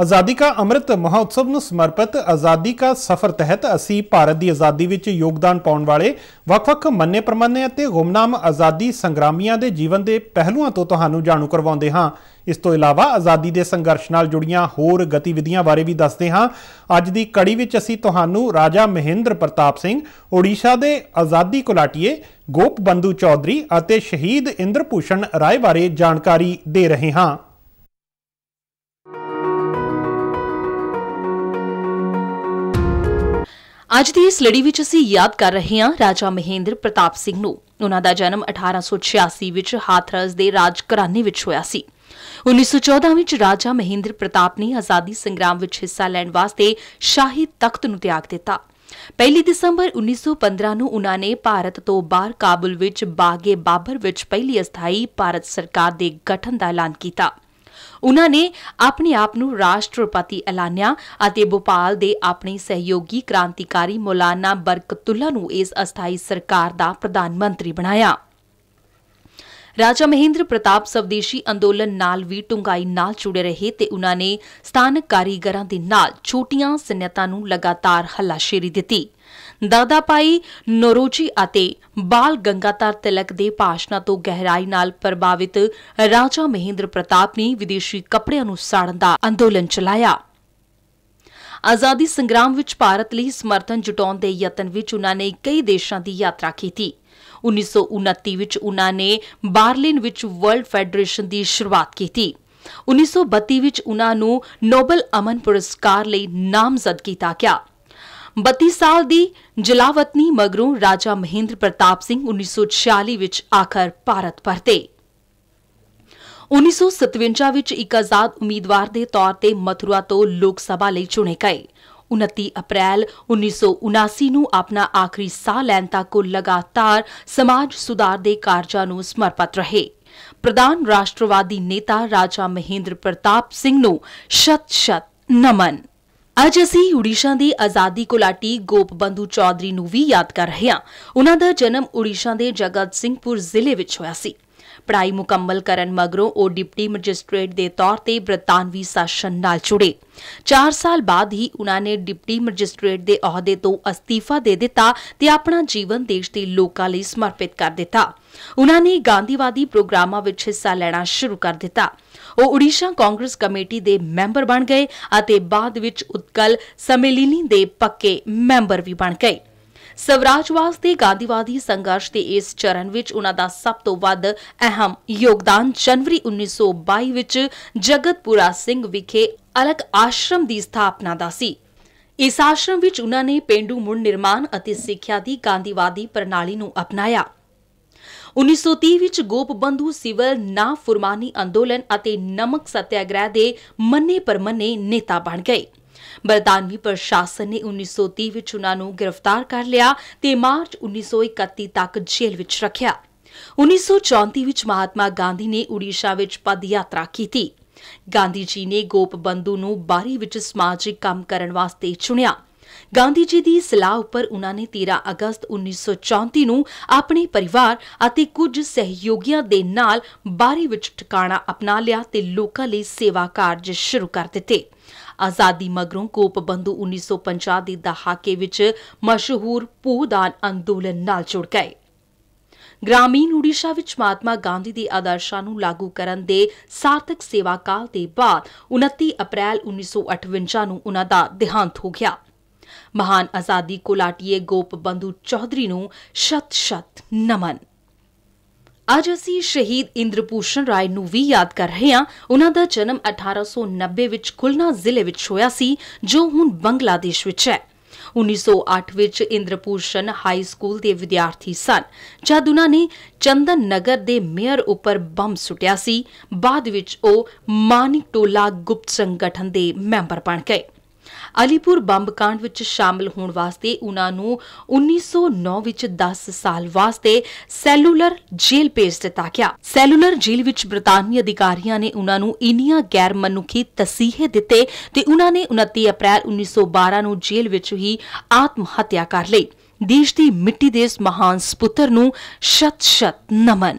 ਆਜ਼ਾਦੀ ਕਾ ਅੰਮ੍ਰਿਤ ਮਹੋਤਸਵ ਨੂੰ ਸਮਰਪਿਤ ਆਜ਼ਾਦੀ ਕਾ ਸਫ਼ਰ ਤਹਿਤ ਅਸੀਂ ਭਾਰਤ ਦੀ ਆਜ਼ਾਦੀ ਵਿੱਚ ਯੋਗਦਾਨ ਪਾਉਣ ਵਾਲੇ ਵੱਖ-ਵੱਖ ਮੰਨੇ-ਪ੍ਰਮੰਨੇ ਅਤੇ ਗੁਮਨਾਮ ਆਜ਼ਾਦੀ ਸੰਗਰਾਮੀਆਂ ਦੇ ਜੀਵਨ ਦੇ ਪਹਿਲੂਆਂ ਤੋਂ ਤੁਹਾਨੂੰ ਜਾਣੂ ਕਰਵਾਉਂਦੇ ਹਾਂ ਇਸ ਤੋਂ ਇਲਾਵਾ ਆਜ਼ਾਦੀ ਦੇ ਸੰਘਰਸ਼ ਨਾਲ ਜੁੜੀਆਂ ਹੋਰ ਗਤੀਵਿਧੀਆਂ ਬਾਰੇ ਵੀ ਦੱਸਦੇ ਹਾਂ ਅੱਜ ਦੀ ਕੜੀ ਵਿੱਚ ਅਸੀਂ ਤੁਹਾਨੂੰ ਰਾਜਾ ਮਹਿੰਦਰ ਪ੍ਰਤਾਪ ਸਿੰਘ ਓਡੀਸ਼ਾ ਦੇ ਆਜ਼ਾਦੀ ਕੁਲਾਟੀਏ ਗੋਪ ਬੰਦੂ ਚੌਧਰੀ ਅਤੇ ਸ਼ਹੀਦ ਇੰਦਰਪੂਸ਼ਨ ਰਾਏ ਬਾਰੇ ਜਾਣਕਾਰੀ ਦੇ ਰਹੇ ਹਾਂ ਅੱਜ ਦੀ ਇਸ ਲੜੀ ਵਿੱਚ ਅਸੀਂ ਯਾਦ ਕਰ ਰਹੇ ਹਾਂ ਰਾਜਾ ਮਹਿੰਦਰ ਪ੍ਰਤਾਪ ਸਿੰਘ ਨੂੰ ਉਹਨਾਂ ਦਾ ਜਨਮ 1886 ਵਿੱਚ ਹਾਥਰਸ ਦੇ ਰਾਜ ਘਰਾਣੇ ਵਿੱਚ ਹੋਇਆ ਸੀ 1914 ਵਿੱਚ ਰਾਜਾ ਮਹਿੰਦਰ ਪ੍ਰਤਾਪ ਨੇ ਆਜ਼ਾਦੀ ਸੰਗਰਾਮ ਵਿੱਚ ਹਿੱਸਾ ਲੈਣ ਵਾਸਤੇ ਸ਼ਾਹੀ ਤਖਤ ਨੂੰ ਤਿਆਗ ਦਿੱਤਾ 1 ਦਸੰਬਰ 1915 ਨੂੰ ਉਹਨਾਂ ਨੇ ਭਾਰਤ ਤੋਂ ਬਾਹਰ ਕਾਬੁਲ ਵਿੱਚ ਬਾਗੇ ਬਾਬਰ ਵਿੱਚ ਪਹਿਲੀ ਅਸਥਾਈ ਭਾਰਤ ਸਰਕਾਰ ਦੇ ਗਠਨ ਦਾ ਐਲਾਨ ਕੀਤਾ ਉਹਨਾਂ ਨੇ ਆਪਣੇ ਆਪ ਨੂੰ ਰਾਸ਼ਟਰਪਤੀ ਐਲਾਨਿਆ ਅਤੇ ਭੋਪਾਲ ਦੇ ਆਪਣੇ ਸਹਿਯੋਗੀ ਕ੍ਰਾਂਤੀਕਾਰੀ ਮੌਲਾਨਾ ਬਰਕਤੁੱਲਾ ਨੂੰ ਇਸ ਅਸਥਾਈ ਸਰਕਾਰ ਦਾ ਪ੍ਰਧਾਨ ਮੰਤਰੀ ਬਣਾਇਆ ਰਾਜਾ ਮਹਿੰਦਰ ਪ੍ਰਤਾਪ ਸਵਦੇਸ਼ੀ ਅੰਦੋਲਨ ਨਾਲ ਵੀ ਟੁੰਗਾਈ ਨਾਲ ਜੁੜੇ ਰਹੇ ਤੇ ਉਹਨਾਂ ਨੇ ਸਥਾਨਕ ਕਾਰੀਗਰਾਂ ਦੇ ਨਾਲ ਛੋਟੀਆਂ ਸਨਅਤਾਂ ਨੂੰ ਲਗਾਤਾਰ ਹੱਲਾਸ਼ੇਰੀ ਦਿੱਤੀ ਦਾਦਾ ਪਾਈ ਨਰੋਜੀ ਅਤੇ ਬਾਲ ਗੰਗਾਧਰ ਤਿਲਕ ਦੇ ਭਾਸ਼ਣਾਂ ਤੋਂ ਗਹਿਰਾਈ ਨਾਲ ਪ੍ਰਭਾਵਿਤ ਰਾਜਾ ਮਹਿੰਦਰ ਪ੍ਰਤਾਪ ਨੇ ਵਿਦੇਸ਼ੀ ਕੱਪੜਿਆਂ ਨੂੰ ਸਾੜਨ ਦਾ ਅੰਦੋਲਨ ਚਲਾਇਆ ਆਜ਼ਾਦੀ ਸੰਗਰਾਮ ਵਿੱਚ ਭਾਰਤ ਲਈ ਸਮਰਥਨ ਜੁਟਾਉਣ ਦੇ ਯਤਨ ਵਿੱਚ ਉਹਨਾਂ ਨੇ ਕਈ ਦੇਸ਼ਾਂ ਦੀ ਯਾਤਰਾ ਕੀਤੀ 1929 ਵਿੱਚ ਉਹਨਾਂ ਨੇ ਬਾਰਲਿਨ ਵਿੱਚ ਵਰਲਡ ਫੈਡਰੇਸ਼ਨ ਦੀ ਸ਼ੁਰੂਆਤ ਕੀਤੀ 1932 ਵਿੱਚ ਉਹਨਾਂ ਨੂੰ ਨੋਬਲ ਅਮਨ ਪੁਰਸਕਾਰ ਲਈ ਨਾਮਜ਼ਦ ਕੀਤਾ ਗਿਆ 32 ਸਾਲ ਦੀ ਜਲਾਵਤਨੀ ਮਗਰੋਂ ਰਾਜਾ ਮਹਿੰਦਰ ਪ੍ਰਤਾਪ ਸਿੰਘ 1946 ਵਿੱਚ ਆਖਰ ਭਾਰਤ ਪਰਤੇ 1957 ਵਿੱਚ ਇੱਕ ਆਜ਼ਾਦ ਉਮੀਦਵਾਰ ਦੇ ਤੌਰ ਤੇ ਮਥੁਰਾ ਤੋਂ ਲੋਕ ਸਭਾ ਲਈ ਚੁਣੇ ਗਏ 29 ਅਪ੍ਰੈਲ 1979 ਨੂੰ ਆਪਣਾ ਆਖਰੀ ਸਾਹ ਲੈਣ ਤੱਕ ਲਗਾਤਾਰ ਸਮਾਜ ਸੁਧਾਰ ਦੇ ਕਾਰਜਾਂ ਨੂੰ ਸਮਰਪਿਤ ਰਹੇ ਪ੍ਰਧਾਨ ਰਾਸ਼ਟਰਵਾਦੀ ਨੇਤਾ ਰਾਜਾ ਮਹਿੰਦਰ ਪ੍ਰਤਾਪ ਸਿੰਘ ਨੂੰ ਸ਼ਤ ਸ਼ਤ ਨਮਨ ਅੱਜ ਅਸੀਂ ਉੜੀਸ਼ਾ ਦੀ ਆਜ਼ਾਦੀ ਕੋਲਾਟੀ ਗੋਪਬੰਦੂ ਚੌਧਰੀ ਨੂੰ ਵੀ ਯਾਦ ਕਰ ਰਹੇ ਹਾਂ ਉਹਨਾਂ ਦਾ ਜਨਮ ਉੜੀਸ਼ਾ ਦੇ ਜਗਤ ਸਿੰਘਪੁਰ ਜ਼ਿਲ੍ਹੇ ਵਿੱਚ ਹੋਇਆ ਸੀ ਪੜ੍ਹਾਈ ਮੁਕੰਮਲ ਕਰਨ ਮਗਰੋਂ ਉਹ ਡਿਪਟੀ ਮੈਜਿਸਟ੍ਰੇਟ ਦੇ ਤੌਰ ਤੇ ਬ੍ਰਿਟਾਨਵੀ ਸ਼ਾਸਨ ਨਾਲ ਜੁੜੇ 4 ਸਾਲ ਬਾਅਦ ਹੀ ਉਹਨਾਂ ਨੇ ਡਿਪਟੀ ਮੈਜਿਸਟ੍ਰੇਟ ਦੇ ਅਹੁਦੇ ਤੋਂ ਅਸਤੀਫਾ ਦੇ ਦਿੱਤਾ ਤੇ ਆਪਣਾ ਜੀਵਨ ਦੇਸ਼ ਦੇ ਲੋਕਾਂ ਲਈ ਸਮਰਪਿਤ ਕਰ ਦਿੱਤਾ ਉਹਨਾਂ ਨੇ ਗਾਂਧੀਵਾਦੀ ਪ੍ਰੋਗਰਾਮਾਂ ਵਿੱਚ ਹਿੱਸਾ ਲੈਣਾ ਸ਼ੁਰੂ ਕਰ ਦਿੱਤਾ ਉਹ ਓਡੀਸ਼ਾ ਕਾਂਗਰਸ ਕਮੇਟੀ ਦੇ ਮੈਂਬਰ ਬਣ ਗਏ ਅਤੇ ਬਾਅਦ ਵਿੱਚ ਉਤਕਲ ਸਮੇਲਿਨੀ ਦੇ ਪੱਕੇ ਮੈਂਬਰ ਵੀ ਬਣ ਗਏ ਸਵਰਾਜਵਾਦ ਤੇ ਗਾਂਧੀਵਾਦੀ ਸੰਘਰਸ਼ ਦੇ ਇਸ ਚਰਨ ਵਿੱਚ ਉਹਨਾਂ ਦਾ ਸਭ ਤੋਂ ਵੱਧ ਅਹਿਮ ਯੋਗਦਾਨ ਜਨਵਰੀ 1922 ਵਿੱਚ ਜਗਤਪੁਰਾ ਸਿੰਘ ਵਿਖੇ ਅਲਗ ਆਸ਼ਰਮ ਦੀ ਸਥਾਪਨਾ ਦਾ ਸੀ ਇਸ ਆਸ਼ਰਮ ਵਿੱਚ ਉਹਨਾਂ ਨੇ ਪਿੰਡੂ ਮੁੜ ਨਿਰਮਾਣ ਅਤੇ ਸਿੱਖਿਆ ਦੀ ਗਾਂਧੀਵਾਦੀ ਪ੍ਰਣਾਲੀ ਨੂੰ ਅਪਣਾਇਆ 1930 ਵਿੱਚ ਗੋਪਬੰਧੂ ਸਿਵਲ ਨਾ ਫੁਰਮਾਨੀ ਅੰਦੋਲਨ ਅਤੇ ਨਮਕ ਸਤਿਆਗ੍ਰਹਿ ਦੇ ਮੰਨੇ ਪਰਮੰਨੇ ਨੇਤਾ ਬਣ ਗਏ ਬਰਤਾਨਵੀ ਪ੍ਰਸ਼ਾਸਨ ਨੇ 1930 ਵਿੱਚ ਉਹਨਾਂ ਨੂੰ ਗ੍ਰਿਫਤਾਰ ਕਰ ਲਿਆ ਤੇ ਮਾਰਚ 1931 ਤੱਕ ਜੇਲ੍ਹ ਵਿੱਚ ਰੱਖਿਆ 1934 ਵਿੱਚ ਮਹਾਤਮਾ ਗਾਂਧੀ ਨੇ ਉੜੀਸਾ ਵਿੱਚ ਪਦ ਯਾਤਰਾ ਕੀਤੀ ਗਾਂਧੀ ਜੀ ਨੇ ਗੋਪ ਬੰਦੂ ਨੂੰ ਬਾਰੀ ਵਿੱਚ ਸਮਾਜਿਕ ਕੰਮ ਕਰਨ ਵਾਸਤੇ ਚੁਣਿਆ ਗਾਂਧੀ ਜੀ ਦੀ ਸਲਾਹ ਉੱਪਰ ਉਹਨਾਂ ਨੇ 13 ਅਗਸਤ 1934 ਨੂੰ ਆਪਣੇ ਪਰਿਵਾਰ ਅਤੇ ਕੁਝ ਸਹਿਯੋਗੀਆਂ ਦੇ ਨਾਲ ਬਾਰੀ ਵਿੱਚ ਟਿਕਾਣਾ ਅਪਣਾ ਲਿਆ ਤੇ ਲੋਕਾਂ ਲਈ ਸੇਵਾ ਕਾਰਜ ਸ਼ੁਰੂ ਕਰ ਦਿੱਤੇ ਆਜ਼ਾਦੀ ਮਗਰੋਂ ਕੋਪਬੰਦੂ 1950 ਦੇ ਦਹਾਕੇ ਵਿੱਚ ਮਸ਼ਹੂਰ ਪੂਦਾਨ ਅੰਦੋਲਨ ਨਾਲ ਜੁੜ ਗਏ ਗ੍ਰਾਮੀਣ ਉੜੀਸ਼ਾ ਵਿੱਚ ਮਹਾਤਮਾ ਗਾਂਧੀ ਦੇ ਆਦਰਸ਼ਾਂ ਨੂੰ ਲਾਗੂ ਕਰਨ ਦੇ ਸਾਰਥਕ ਸੇਵਾ ਕਾਲ ਦੇ ਬਾਅਦ 29 ਅਪ੍ਰੈਲ 1958 ਨੂੰ ਉਹਨਾਂ ਦਾ ਦੇਹਾਂਤ ਹੋ ਗਿਆ ਮਹਾਨ ਆਜ਼ਾਦੀ ਕੋਲਾਟੀਏ ਗੋਪ ਬੰਧੂ ਚੌਧਰੀ ਨੂੰ ਸ਼ਤ-ਸ਼ਤ ਨਮਨ ਅੱਜ ਅਸੀਂ ਸ਼ਹੀਦ ਇੰਦਰਪੂਸ਼ਨ ਰਾਏ ਨੂੰ ਵੀ ਯਾਦ ਕਰ ਰਹੇ ਹਾਂ ਉਹਨਾਂ ਦਾ ਜਨਮ 1890 ਵਿੱਚ ਖੁਲਨਾ ਜ਼ਿਲ੍ਹੇ ਵਿੱਚ ਹੋਇਆ ਸੀ ਜੋ ਹੁਣ ਬੰਗਲਾਦੇਸ਼ ਵਿੱਚ ਹੈ 1908 ਵਿੱਚ ਇੰਦਰਪੂਸ਼ਨ ਹਾਈ ਸਕੂਲ ਦੇ ਵਿਦਿਆਰਥੀ ਸਨ ਜਦ ਉਹਨਾਂ ਨੇ ਚੰਦਨ ਨਗਰ ਦੇ ਮੇਅਰ ਉੱਪਰ ਬੰਬ ਸੁੱਟਿਆ ਸੀ ਬਾਅਦ ਵਿੱਚ ਉਹ ਮਾਨਿਕ ਟੋਲਾ ਗੁਪਤ ਸੰਗਠਨ ਦੇ ਮੈਂਬਰ ਬਣ ਗਏ ਅਲੀਪੁਰ ਬੰਬ ਕਾਂਡ ਵਿੱਚ ਸ਼ਾਮਲ ਹੋਣ ਵਾਸਤੇ ਉਹਨਾਂ ਨੂੰ 1909 ਵਿੱਚ 10 ਸਾਲ ਵਾਸਤੇ ਸੈਲੂਲਰ ਜੇਲ੍ਹ ਭੇਜ ਦਿੱਤਾ ਗਿਆ ਸੈਲੂਲਰ ਜੇਲ੍ਹ ਵਿੱਚ ਬ੍ਰਿਟਾਨੀ ਅਧਿਕਾਰੀਆਂ ਨੇ ਉਹਨਾਂ ਨੂੰ ਇਨੀਆਂ ਗੈਰ ਮਨੁੱਖੀ ਤਸੀਹੇ ਦਿੱਤੇ ਤੇ ਉਹਨਾਂ ਨੇ 29 ਅਪ੍ਰੈਲ 1912 ਨੂੰ ਜੇਲ੍ਹ ਵਿੱਚ ਹੀ ਆਤਮ ਹੱਤਿਆ ਕਰ ਲਈ ਦੇਸ਼ ਦੀ ਮਿੱਟੀ ਦੇ ਇਸ ਮਹਾਨ ਸੁਪੁੱਤਰ ਨੂੰ ਸ਼ਤ ਸ਼ਤ ਨਮਨ